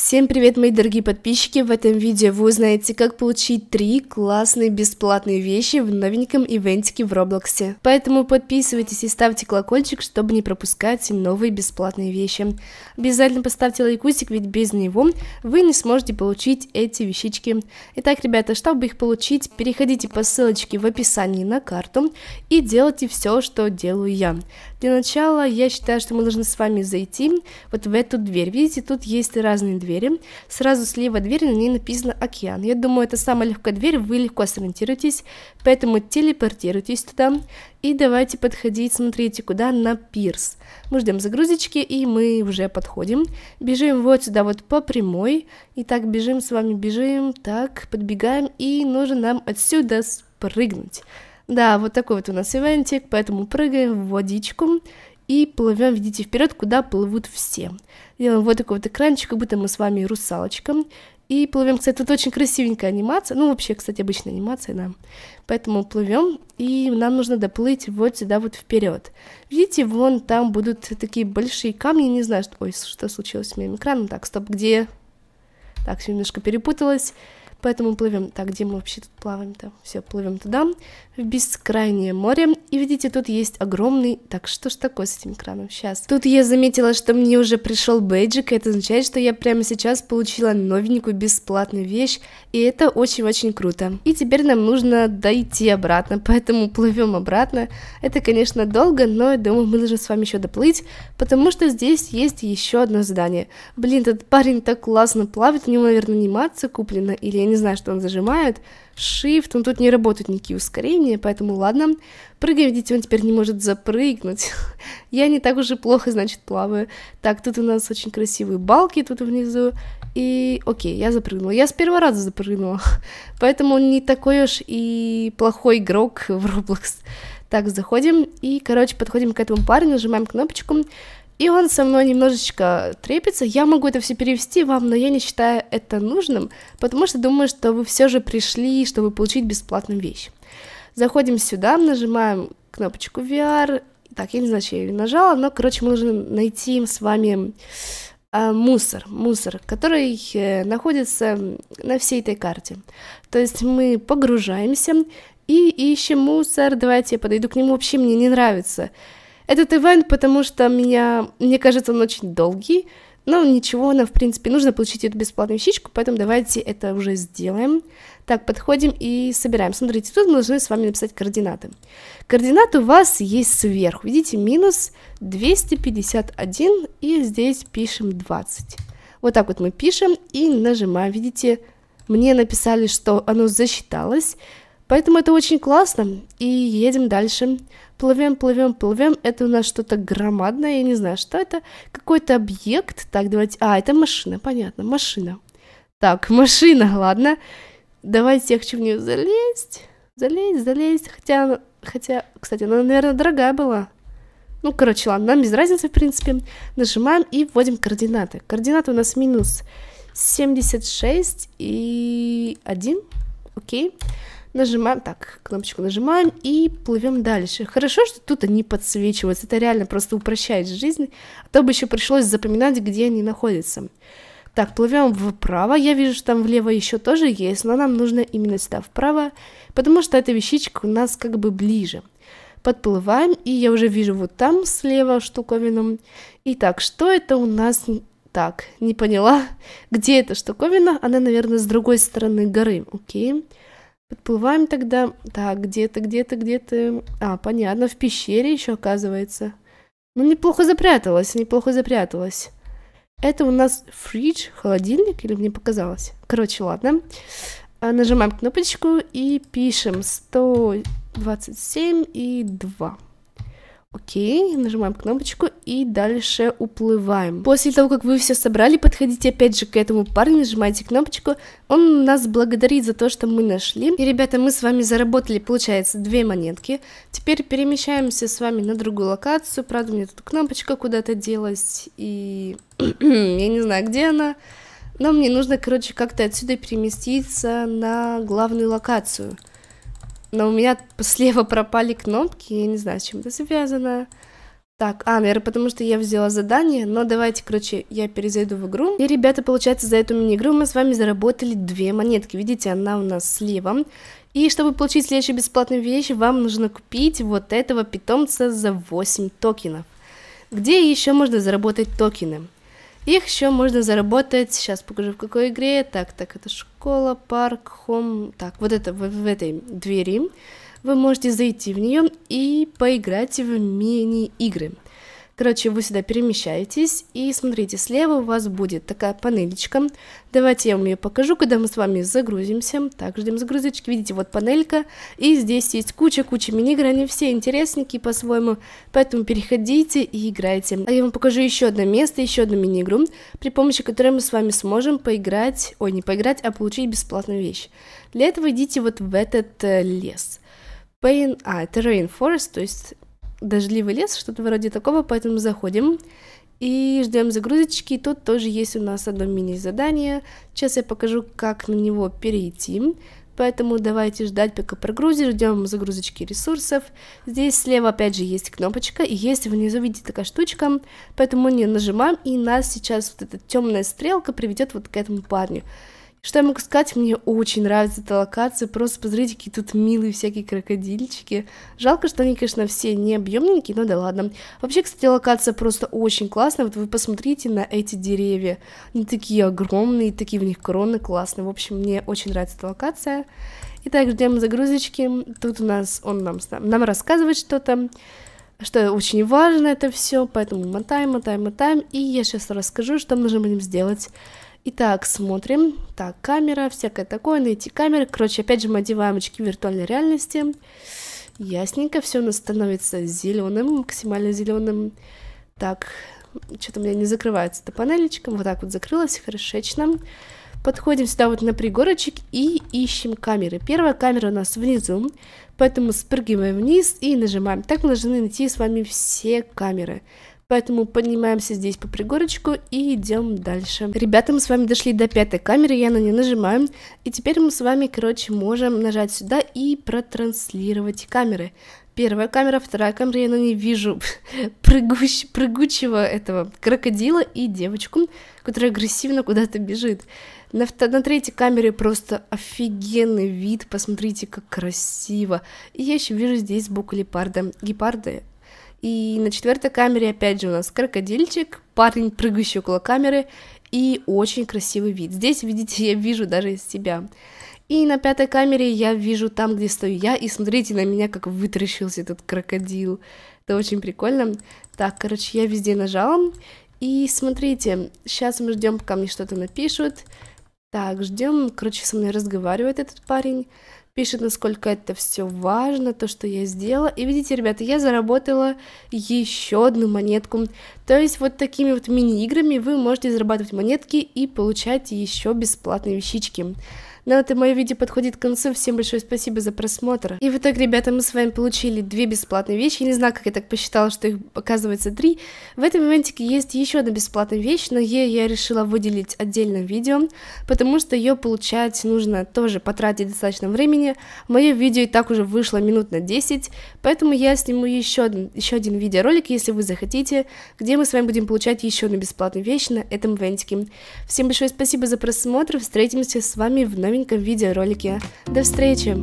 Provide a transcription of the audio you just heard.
Всем привет, мои дорогие подписчики! В этом видео вы узнаете, как получить три классные бесплатные вещи в новеньком ивентике в Роблоксе. Поэтому подписывайтесь и ставьте колокольчик, чтобы не пропускать новые бесплатные вещи. Обязательно поставьте лайкусик, ведь без него вы не сможете получить эти вещички. Итак, ребята, чтобы их получить, переходите по ссылочке в описании на карту и делайте все, что делаю я. Для начала я считаю, что мы должны с вами зайти вот в эту дверь. Видите, тут есть разные двери. Сразу слева дверь, на ней написано «Океан». Я думаю, это самая легкая дверь, вы легко сориентируетесь, поэтому телепортируйтесь туда. И давайте подходить, смотрите, куда? На пирс. Мы ждем загрузочки, и мы уже подходим. Бежим вот сюда вот по прямой. И так бежим с вами, бежим, так, подбегаем, и нужно нам отсюда спрыгнуть. Да, вот такой вот у нас ивентик, поэтому прыгаем в водичку и плывем, видите, вперед, куда плывут все. Делаем вот такой вот экранчик, как будто мы с вами русалочка. И плывем, кстати, тут очень красивенькая анимация, ну вообще, кстати, обычная анимация, да. Поэтому плывем, и нам нужно доплыть вот сюда вот вперед. Видите, вон там будут такие большие камни, не знаю, что... Ой, что случилось с моим экраном? Так, стоп, где? Так, все немножко перепуталось. Поэтому плывем. Так, где мы вообще тут плаваем-то? Все, плывем туда, в бескрайнее море. И видите, тут есть огромный... Так, что ж такое с этим экраном? Сейчас. Тут я заметила, что мне уже пришел бейджик, и это означает, что я прямо сейчас получила новенькую бесплатную вещь, и это очень-очень круто. И теперь нам нужно дойти обратно, поэтому плывем обратно. Это, конечно, долго, но я думаю, мы должны с вами еще доплыть, потому что здесь есть еще одно здание. Блин, этот парень так классно плавает, у него, наверное, анимация куплена или не знаю, что он зажимает. Shift, он тут не работают никакие ускорения, поэтому ладно. Прыгаем, видите, он теперь не может запрыгнуть. Я не так уж и плохо, значит, плаваю. Так, тут у нас очень красивые балки тут внизу. И окей, я запрыгнула. Я с первого раза запрыгнула. Поэтому он не такой уж и плохой игрок в Roblox. Так, заходим и, короче, подходим к этому парню, нажимаем кнопочку. И он со мной немножечко трепится. Я могу это все перевести вам, но я не считаю это нужным, потому что думаю, что вы все же пришли, чтобы получить бесплатную вещь. Заходим сюда, нажимаем кнопочку VR. Так, я не знаю, что я ее нажала, но, короче, мы должны найти с вами э, мусор, мусор, который э, находится на всей этой карте. То есть мы погружаемся и ищем мусор. Давайте я подойду к нему. Вообще мне не нравится этот ивент, потому что меня, мне кажется, он очень долгий, но ничего, нам, в принципе, нужно получить эту бесплатную вещичку, поэтому давайте это уже сделаем. Так, подходим и собираем. Смотрите, тут мы должны с вами написать координаты. Координаты у вас есть сверху. Видите, минус 251, и здесь пишем 20. Вот так вот мы пишем и нажимаем. Видите, мне написали, что оно засчиталось. Поэтому это очень классно. И едем дальше. Плывем, плывем, плывем. Это у нас что-то громадное, я не знаю, что это. Какой-то объект. Так, давайте... А, это машина, понятно, машина. Так, машина, ладно. Давайте я хочу в нее залезть. Залезть, залезть. Хотя, хотя, кстати, она, наверное, дорогая была. Ну, короче, ладно, нам без разницы, в принципе. Нажимаем и вводим координаты. Координаты у нас минус 76 и 1. Окей. Okay нажимаем, так, кнопочку нажимаем и плывем дальше. Хорошо, что тут они подсвечиваются, это реально просто упрощает жизнь, а то бы еще пришлось запоминать, где они находятся. Так, плывем вправо. Я вижу, что там влево еще тоже есть, но нам нужно именно сюда вправо, потому что эта вещичка у нас как бы ближе. Подплываем, и я уже вижу вот там слева штуковину. Итак, что это у нас? Так, не поняла, где эта штуковина? Она, наверное, с другой стороны горы. Окей. Okay. Подплываем тогда. Так, где-то, где-то, где-то. А, понятно, в пещере еще оказывается. Ну, неплохо запряталась, неплохо запряталась. Это у нас фридж, холодильник, или мне показалось? Короче, ладно. А, нажимаем кнопочку и пишем 127 и 2. Окей, нажимаем кнопочку и дальше уплываем. После того, как вы все собрали, подходите опять же к этому парню, нажимаете кнопочку. Он нас благодарит за то, что мы нашли. И, ребята, мы с вами заработали, получается, две монетки. Теперь перемещаемся с вами на другую локацию. Правда, мне тут кнопочка куда-то делась, и я не знаю, где она. Но мне нужно, короче, как-то отсюда переместиться на главную локацию. Но у меня слева пропали кнопки, я не знаю, с чем это связано. Так, а, наверное, потому что я взяла задание, но давайте, короче, я перезайду в игру. И, ребята, получается, за эту мини-игру мы с вами заработали две монетки. Видите, она у нас слева. И чтобы получить следующую бесплатную вещь, вам нужно купить вот этого питомца за 8 токенов. Где еще можно заработать токены? Их еще можно заработать, сейчас покажу в какой игре, так, так, это школа, парк, хом, так, вот это, в, в этой двери, вы можете зайти в нее и поиграть в мини-игры. Короче, вы сюда перемещаетесь, и смотрите, слева у вас будет такая панелечка. Давайте я вам ее покажу, когда мы с вами загрузимся. Так, ждем загрузочки. Видите, вот панелька, и здесь есть куча-куча мини-игр, они все интересненькие по-своему, поэтому переходите и играйте. А я вам покажу еще одно место, еще одну мини-игру, при помощи которой мы с вами сможем поиграть, ой, не поиграть, а получить бесплатную вещь. Для этого идите вот в этот э, лес. Pain, а, это Rainforest, то есть дождливый лес, что-то вроде такого, поэтому заходим и ждем загрузочки. И тут тоже есть у нас одно мини-задание. Сейчас я покажу, как на него перейти. Поэтому давайте ждать, пока прогрузит, ждем загрузочки ресурсов. Здесь слева опять же есть кнопочка, и есть внизу, видите, такая штучка, поэтому не нажимаем, и нас сейчас вот эта темная стрелка приведет вот к этому парню. Что я могу сказать? Мне очень нравится эта локация. Просто посмотрите, какие тут милые всякие крокодильчики. Жалко, что они, конечно, все не объемненькие, но да ладно. Вообще, кстати, локация просто очень классная. Вот вы посмотрите на эти деревья. Они такие огромные, такие в них кроны классные. В общем, мне очень нравится эта локация. Итак, ждем загрузочки. Тут у нас он нам, нам рассказывает что-то что очень важно это все, поэтому мотаем, мотаем, мотаем, и я сейчас расскажу, что мы должны будем сделать Итак, смотрим. Так, камера, всякое такое, найти камеры. Короче, опять же мы одеваем очки виртуальной реальности. Ясненько, все у нас становится зеленым, максимально зеленым. Так, что-то у меня не закрывается эта панелечка. Вот так вот закрылась, хорошечно. Подходим сюда вот на пригорочек и ищем камеры. Первая камера у нас внизу, поэтому спрыгиваем вниз и нажимаем. Так мы должны найти с вами все камеры. Поэтому поднимаемся здесь по пригорочку и идем дальше. Ребята, мы с вами дошли до пятой камеры, я на нее нажимаю. И теперь мы с вами, короче, можем нажать сюда и протранслировать камеры. Первая камера, вторая камера, я на ней вижу прыгущ, прыгучего этого крокодила и девочку, которая агрессивно куда-то бежит. На, на третьей камере просто офигенный вид, посмотрите, как красиво. И я еще вижу здесь сбоку лепарда. Гепарда, и на четвертой камере, опять же, у нас крокодильчик, парень, прыгающий около камеры, и очень красивый вид. Здесь, видите, я вижу даже себя. И на пятой камере я вижу там, где стою я, и смотрите на меня, как вытаращился этот крокодил. Это очень прикольно. Так, короче, я везде нажала. И смотрите, сейчас мы ждем, пока мне что-то напишут. Так, ждем. Короче, со мной разговаривает этот парень пишет, насколько это все важно, то, что я сделала. И видите, ребята, я заработала еще одну монетку. То есть вот такими вот мини-играми вы можете зарабатывать монетки и получать еще бесплатные вещички. На ну этом мое видео подходит к концу. Всем большое спасибо за просмотр. И в итоге, ребята, мы с вами получили две бесплатные вещи. Я не знаю, как я так посчитала, что их оказывается три. В этом ивентике есть еще одна бесплатная вещь, но ее я решила выделить отдельным видео, потому что ее получать нужно тоже потратить достаточно времени. Мое видео и так уже вышло минут на 10, поэтому я сниму еще один, еще один видеоролик, если вы захотите, где мы с вами будем получать еще одну бесплатную вещь на этом ивентике. Всем большое спасибо за просмотр, встретимся с вами в новом новеньком видеоролике. До встречи!